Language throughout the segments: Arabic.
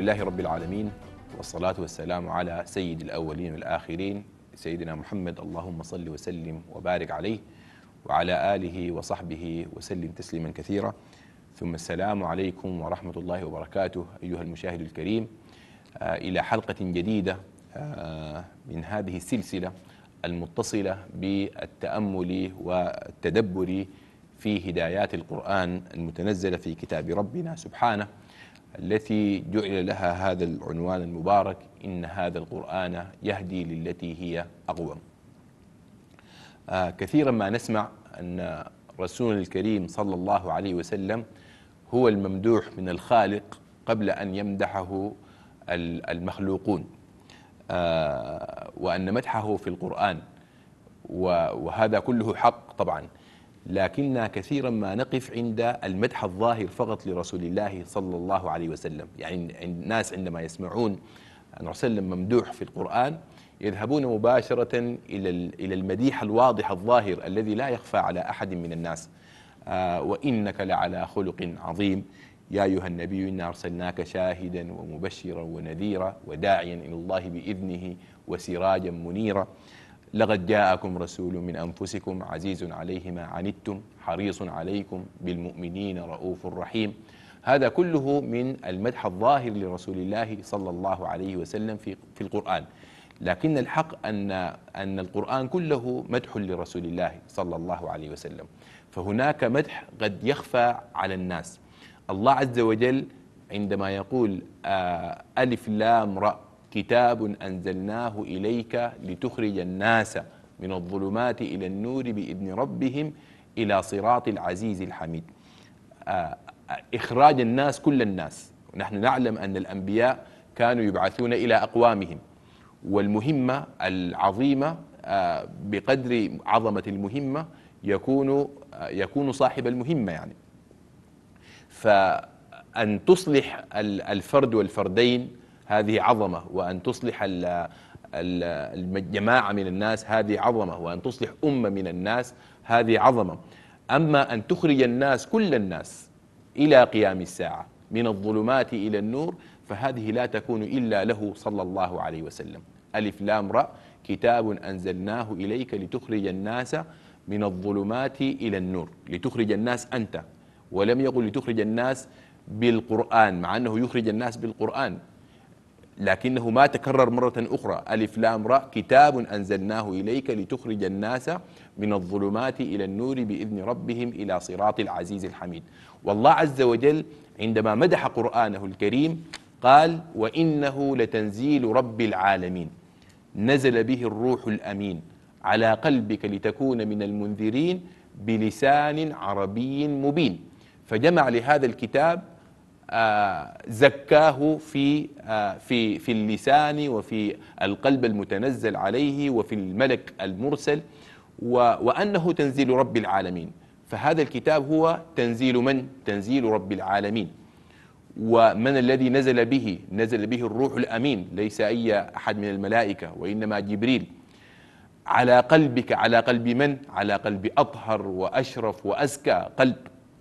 لله رب العالمين والصلاة والسلام على سيد الأولين والآخرين سيدنا محمد اللهم صل وسلم وبارك عليه وعلى آله وصحبه وسلم تسليما كثيرا ثم السلام عليكم ورحمة الله وبركاته أيها المشاهد الكريم آه، إلى حلقة جديدة آه، من هذه السلسلة المتصلة بالتأمل والتدبر في هدايات القرآن المتنزلة في كتاب ربنا سبحانه التي جعل لها هذا العنوان المبارك إن هذا القرآن يهدي للتي هي أقوم آه كثيرا ما نسمع أن رسول الكريم صلى الله عليه وسلم هو الممدوح من الخالق قبل أن يمدحه المخلوقون آه وأن مدحه في القرآن وهذا كله حق طبعا لكننا كثيرا ما نقف عند المدح الظاهر فقط لرسول الله صلى الله عليه وسلم يعني الناس عندما يسمعون أن وسلم ممدوح في القرآن يذهبون مباشرة إلى إلى المديح الواضح الظاهر الذي لا يخفى على أحد من الناس آه، وإنك لعلى خلق عظيم يا أيها النبي إنا أرسلناك شاهدا ومبشرا ونذيرا وداعيا إلى الله بإذنه وسراجا منيرا لقد جاءكم رسول من أنفسكم عزيز عليه ما عنتم حريص عليكم بالمؤمنين رؤوف رحيم هذا كله من المدح الظاهر لرسول الله صلى الله عليه وسلم في, في القرآن لكن الحق أن, أن القرآن كله مدح لرسول الله صلى الله عليه وسلم فهناك مدح قد يخفى على الناس الله عز وجل عندما يقول آه، ألف لام رأ كتاب أنزلناه إليك لتخرج الناس من الظلمات إلى النور بإذن ربهم إلى صراط العزيز الحميد آه، آه، إخراج الناس كل الناس نحن نعلم أن الأنبياء كانوا يبعثون إلى أقوامهم والمهمة العظيمة آه، بقدر عظمة المهمة يكون يكون صاحب المهمة يعني فأن تصلح الفرد والفردين هذه عظمة وأن تصلح الجماعة من الناس هذه عظمة وأن تصلح أمة من الناس هذه عظمة أما أن تخرج الناس كل الناس إلى قيام الساعة من الظلمات إلى النور فهذه لا تكون إلا له صلى الله عليه وسلم ألف لام راء كتاب أنزلناه إليك لتخرج الناس من الظلمات إلى النور لتخرج الناس أنت ولم يقل لتخرج الناس بالقرآن مع أنه يخرج الناس بالقرآن لكنه ما تكرر مرة أخرى ألف لام راء كتاب أنزلناه إليك لتخرج الناس من الظلمات إلى النور بإذن ربهم إلى صراط العزيز الحميد والله عز وجل عندما مدح قرآنه الكريم قال وإنه لتنزيل رب العالمين نزل به الروح الأمين على قلبك لتكون من المنذرين بلسان عربي مبين فجمع لهذا الكتاب آه، زكاه في آه، في في اللسان وفي القلب المتنزل عليه وفي الملك المرسل وأنه تنزيل رب العالمين فهذا الكتاب هو تنزيل من؟ تنزيل رب العالمين ومن الذي نزل به؟ نزل به الروح الأمين ليس أي أحد من الملائكة وإنما جبريل على قلبك على قلب من؟ على قلب أطهر وأشرف وأزكى قلب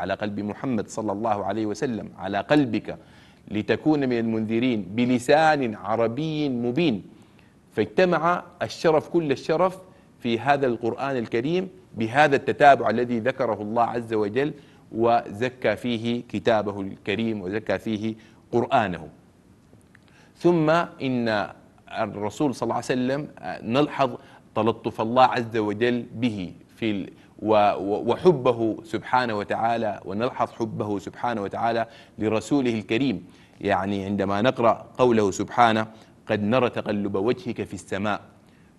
على قلب محمد صلى الله عليه وسلم على قلبك لتكون من المنذرين بلسان عربي مبين فاجتمع الشرف كل الشرف في هذا القرآن الكريم بهذا التتابع الذي ذكره الله عز وجل وزكى فيه كتابه الكريم وزكى فيه قرآنه ثم إن الرسول صلى الله عليه وسلم آه، نلحظ تلطف الله عز وجل به في وحبه سبحانه وتعالى ونلحظ حبه سبحانه وتعالى لرسوله الكريم يعني عندما نقرأ قوله سبحانه قد نرى تقلب وجهك في السماء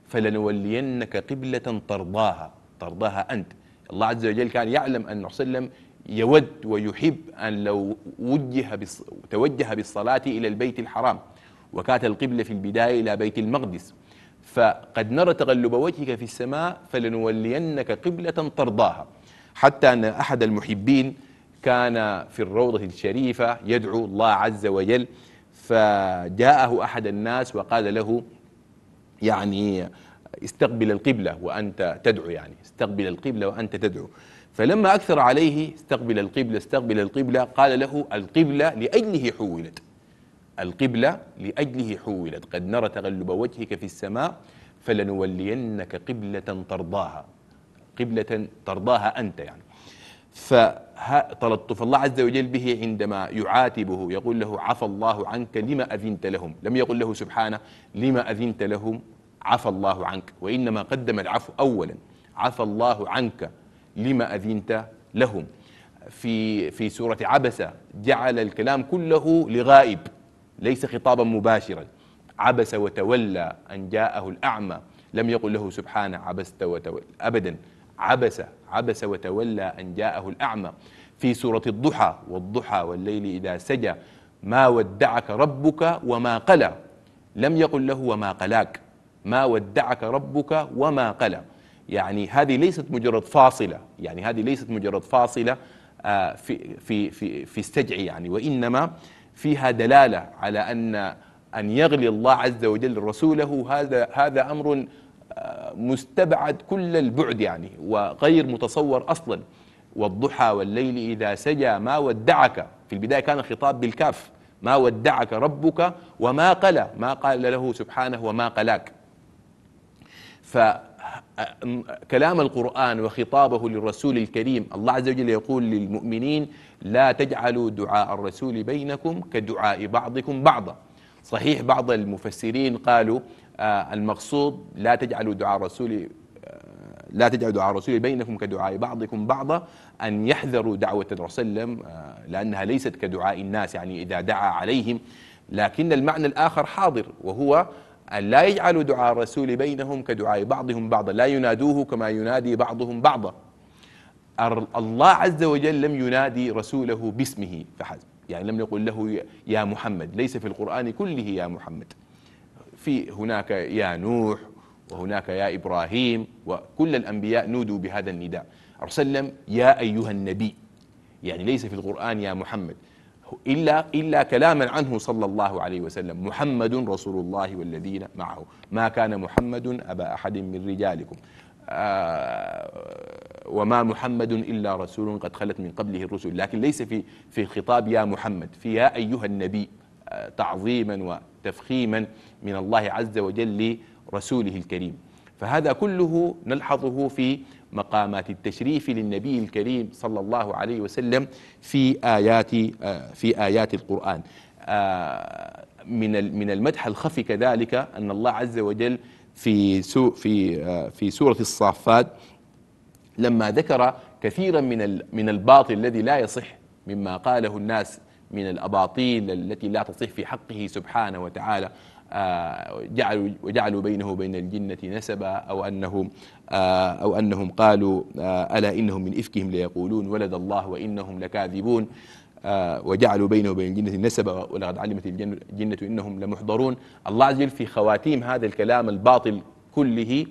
فلنولينك قبلة ترضاها ترضاها أنت الله عز وجل كان يعلم أن وسلم يود ويحب أن لو وجه توجه بالصلاة إلى البيت الحرام وكانت القبلة في البداية إلى بيت المقدس فقد نرى تقلب وجهك في السماء فلنولينك قبلة ترضاها حتى أن أحد المحبين كان في الروضة الشريفة يدعو الله عز وجل فجاءه أحد الناس وقال له يعني استقبل القبلة وأنت تدعو يعني استقبل القبلة وأنت تدعو فلما أكثر عليه استقبل القبلة استقبل القبلة قال له القبلة لأجله حولت القبلة لأجله حولت قد نرى تغلب وجهك في السماء فلنولينك قبلة ترضاها قبلة ترضاها أنت يعني فتلطف الله عز وجل به عندما يعاتبه يقول له عفى الله عنك لما أذنت لهم لم يقل له سبحانه لما أذنت لهم عفى الله عنك وإنما قدم العفو أولا عفى الله عنك لما أذنت لهم في في سورة عبسة جعل الكلام كله لغائب ليس خطابا مباشرا عبس وتولى أن جاءه الأعمى لم يقل له سبحانه عبست وتولى أبدا عبس عبس وتولى أن جاءه الأعمى في سورة الضحى والضحى والليل إذا سجى ما ودعك ربك وما قلى لم يقل له وما قلاك ما ودعك ربك وما قلى يعني هذه ليست مجرد فاصلة يعني هذه ليست مجرد فاصلة آه، في في في في السجع يعني وإنما فيها دلالة على أن أن يغلي الله عز وجل رسوله هذا هذا أمر آه، مستبعد كل البعد يعني وغير متصور أصلا والضحى والليل إذا سجى ما ودعك في البداية كان خطاب بالكاف ما ودعك ربك وما قلى ما قال له سبحانه وما قلاك ف كلام القرآن وخطابه للرسول الكريم الله عز وجل يقول للمؤمنين لا تجعلوا دعاء الرسول بينكم كدعاء بعضكم بعضا صحيح بعض المفسرين قالوا آه، المقصود لا تجعلوا دعاء الرسول آه، لا تجعلوا دعاء الرسول بينكم كدعاء بعضكم بعضا أن يحذروا دعوة الرسول آه، لأنها ليست كدعاء الناس يعني إذا دعا عليهم لكن المعنى الآخر حاضر وهو أن لا يجعلوا دعاء الرسول بينهم كدعاء بعضهم بعضا لا ينادوه كما ينادي بعضهم بعضا الله عز وجل لم ينادي رسوله باسمه فحسب يعني لم يقل له يا محمد ليس في القرآن كله يا محمد في هناك يا نوح وهناك يا إبراهيم وكل الأنبياء نودوا بهذا النداء أرسلم يا أيها النبي يعني ليس في القرآن يا محمد إلا, إلا كلاما عنه صلى الله عليه وسلم محمد رسول الله والذين معه ما كان محمد أبا أحد من رجالكم آه، وما محمد إلا رسول قد خلت من قبله الرسل لكن ليس في, في الخطاب يا محمد في يا أيها النبي آه، تعظيما وتفخيما من الله عز وجل لرسوله الكريم فهذا كله نلحظه في مقامات التشريف للنبي الكريم صلى الله عليه وسلم في آيات آه، في آيات القرآن آه، من من المدح الخفي كذلك أن الله عز وجل في في آه، في سورة الصافات لما ذكر كثيرا من من الباطل الذي لا يصح مما قاله الناس من الأباطيل التي لا تصح في حقه سبحانه وتعالى آه، جعلوا وجعلوا بينه وبين الجنة نسبا أو أنهم آه، أو أنهم قالوا آه، ألا إنهم من إفكهم ليقولون ولد الله وإنهم لكاذبون وجعلوا بينه وبين الجنة نسبا ولقد علمت الجنة إنهم لمحضرون الله عز وجل في خواتيم هذا الكلام الباطل كله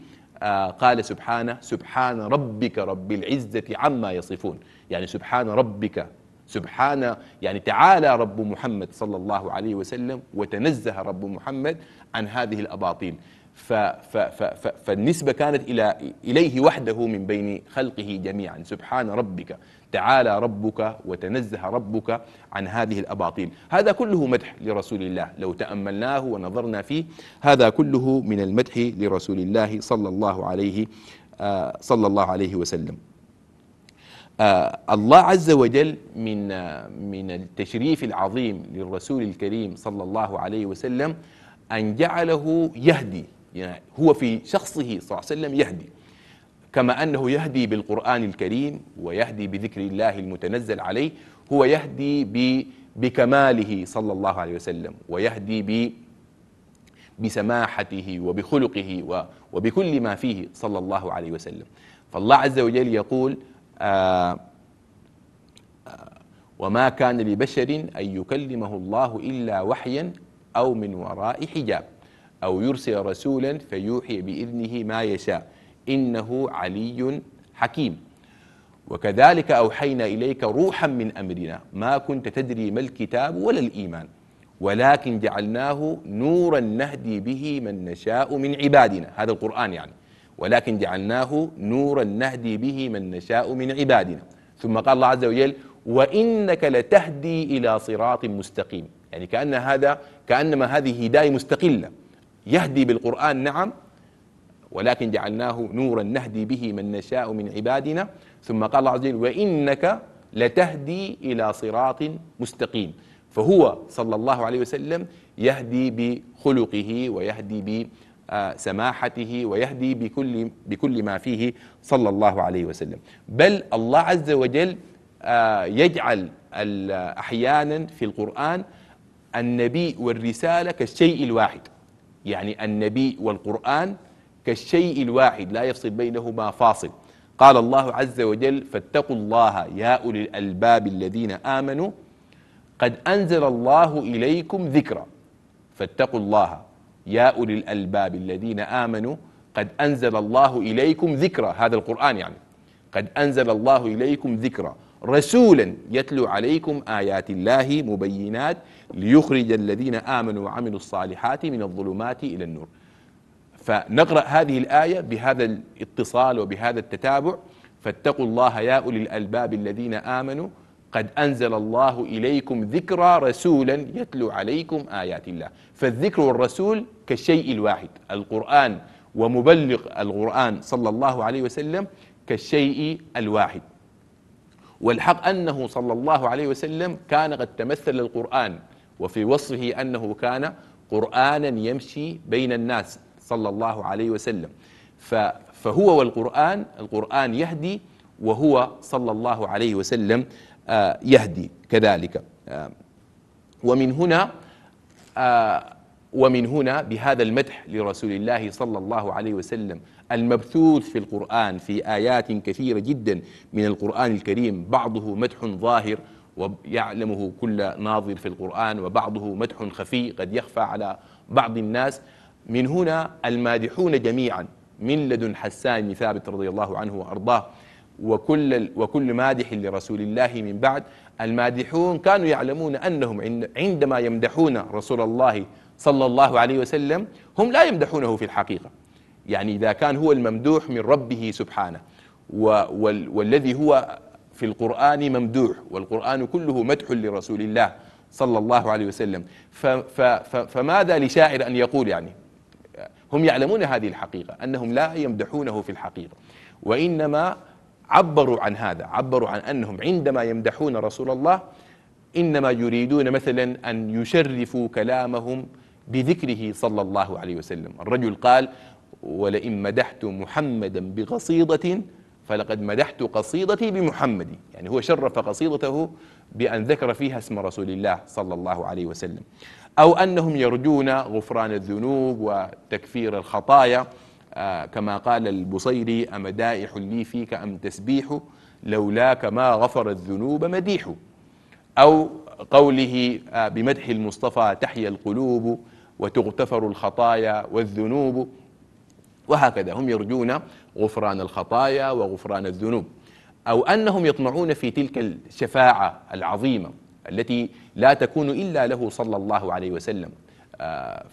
قال سبحانه سبحان ربك رب العزة عما يصفون يعني سبحان ربك سبحان يعني تعالى رب محمد صلى الله عليه وسلم وتنزه رب محمد عن هذه الأباطيل ف ف ف ف فالنسبة كانت إلى إليه وحده من بين خلقه جميعا سبحان ربك تعالى ربك وتنزه ربك عن هذه الأباطيل هذا كله مدح لرسول الله لو تأملناه ونظرنا فيه هذا كله من المدح لرسول الله صلى الله عليه آه، صلى الله عليه وسلم آه، الله عز وجل من آه، من التشريف العظيم للرسول الكريم صلى الله عليه وسلم أن جعله يهدي يعني هو في شخصه صلى الله عليه وسلم يهدي كما أنه يهدي بالقرآن الكريم ويهدي بذكر الله المتنزل عليه هو يهدي بكماله صلى الله عليه وسلم ويهدي ب بسماحته وبخلقه وبكل ما فيه صلى الله عليه وسلم فالله عز وجل يقول آه، آه، وما كان لبشر أن يكلمه الله إلا وحيا أو من وراء حجاب أو يرسل رسولا فيوحي بإذنه ما يشاء إنه علي حكيم وكذلك أوحينا إليك روحا من أمرنا ما كنت تدري ما الكتاب ولا الإيمان ولكن جعلناه نورا نهدي به من نشاء من عبادنا هذا القرآن يعني ولكن جعلناه نورا نهدي به من نشاء من عبادنا ثم قال الله عز وجل وإنك لتهدي إلى صراط مستقيم يعني كأن هذا كأنما هذه هداية مستقلة يهدي بالقرآن نعم ولكن جعلناه نورا نهدي به من نشاء من عبادنا ثم قال الله عز وجل وإنك لتهدي إلى صراط مستقيم فهو صلى الله عليه وسلم يهدي بخلقه ويهدي سماحته ويهدي بكل بكل ما فيه صلى الله عليه وسلم بل الله عز وجل آه، يجعل احيانا في القران النبي والرساله كالشيء الواحد يعني النبي والقران كالشيء الواحد لا يفصل بينهما فاصل قال الله عز وجل فاتقوا الله يا اولي الالباب الذين امنوا قد انزل الله اليكم ذكرا فاتقوا الله يا أولي الألباب الذين آمنوا قد أنزل الله إليكم ذكرى هذا القرآن يعني قد أنزل الله إليكم ذكرى رسولا يتلو عليكم آيات الله مبينات ليخرج الذين آمنوا وعملوا الصالحات من الظلمات إلى النور فنقرأ هذه الآية بهذا الاتصال وبهذا التتابع فاتقوا الله يا أولي الألباب الذين آمنوا قد أنزل الله إليكم ذكرى رسولا يتلو عليكم آيات الله فالذكر والرسول كالشيء الواحد القرآن ومبلغ القرآن صلى الله عليه وسلم كالشيء الواحد والحق أنه صلى الله عليه وسلم كان قد تمثل القرآن وفي وصفه أنه كان قرآنا يمشي بين الناس صلى الله عليه وسلم فهو والقرآن القرآن يهدي وهو صلى الله عليه وسلم آه، يهدي كذلك آه، ومن هنا آه، ومن هنا بهذا المدح لرسول الله صلى الله عليه وسلم المبثوث في القرآن في آيات كثيرة جدا من القرآن الكريم بعضه مدح ظاهر ويعلمه كل ناظر في القرآن وبعضه مدح خفي قد يخفى على بعض الناس من هنا المادحون جميعا من لدن حسان بن ثابت رضي الله عنه وأرضاه وكل, وكل مادح لرسول الله من بعد المادحون كانوا يعلمون أنهم عندما يمدحون رسول الله صلى الله عليه وسلم هم لا يمدحونه في الحقيقة يعني إذا كان هو الممدوح من ربه سبحانه والذي هو في القرآن ممدوح والقرآن كله مدح لرسول الله صلى الله عليه وسلم فماذا لشاعر أن يقول يعني هم يعلمون هذه الحقيقة أنهم لا يمدحونه في الحقيقة وإنما عبروا عن هذا عبروا عن أنهم عندما يمدحون رسول الله إنما يريدون مثلا أن يشرفوا كلامهم بذكره صلى الله عليه وسلم الرجل قال ولئن مدحت محمدا بقصيدة فلقد مدحت قصيدتي بمحمد يعني هو شرف قصيدته بأن ذكر فيها اسم رسول الله صلى الله عليه وسلم أو أنهم يرجون غفران الذنوب وتكفير الخطايا آه كما قال البصيري أمدائح لي فيك أم تسبيح لولاك ما غفر الذنوب مديح أو قوله آه بمدح المصطفى تحيا القلوب وتغتفر الخطايا والذنوب وهكذا هم يرجون غفران الخطايا وغفران الذنوب أو أنهم يطمعون في تلك الشفاعة العظيمة التي لا تكون إلا له صلى الله عليه وسلم آه،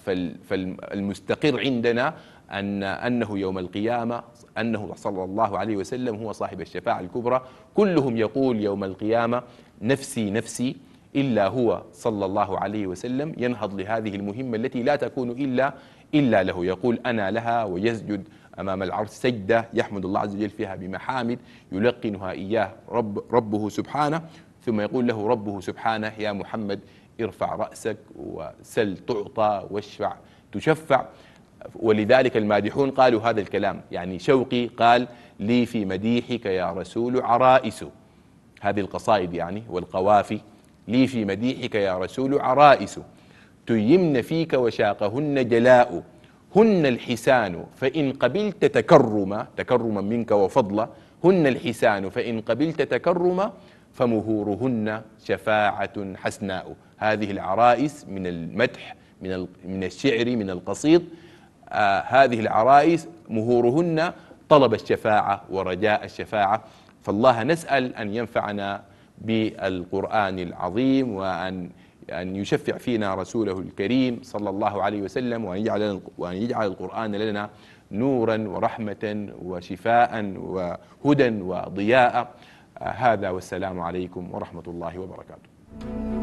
فالمستقر عندنا أن أنه يوم القيامة أنه صلى الله عليه وسلم هو صاحب الشفاعة الكبرى كلهم يقول يوم القيامة نفسي نفسي إلا هو صلى الله عليه وسلم ينهض لهذه المهمة التي لا تكون إلا إلا له يقول أنا لها ويسجد أمام العرش سجدة يحمد الله عز وجل فيها بمحامد يلقنها إياه رب ربه سبحانه ثم يقول له ربه سبحانه يا محمد ارفع رأسك وسل تعطى واشفع تشفع ولذلك المادحون قالوا هذا الكلام يعني شوقي قال لي في مديحك يا رسول عرائس هذه القصائد يعني والقوافي لي في مديحك يا رسول عرائس تيمن فيك وشاقهن جلاء هن الحسان فإن قبلت تكرما تكرما منك وفضلا هن الحسان فإن قبلت تكرما فمهورهن شفاعة حسناء هذه العرائس من المدح من من الشعر من القصيد آه هذه العرائس مهورهن طلب الشفاعة ورجاء الشفاعة فالله نسأل أن ينفعنا بالقرآن العظيم وأن أن يشفع فينا رسوله الكريم صلى الله عليه وسلم وأن يجعل, وأن يجعل القرآن لنا نورا ورحمة وشفاء وهدى وضياء آه، هذا والسلام عليكم ورحمة الله وبركاته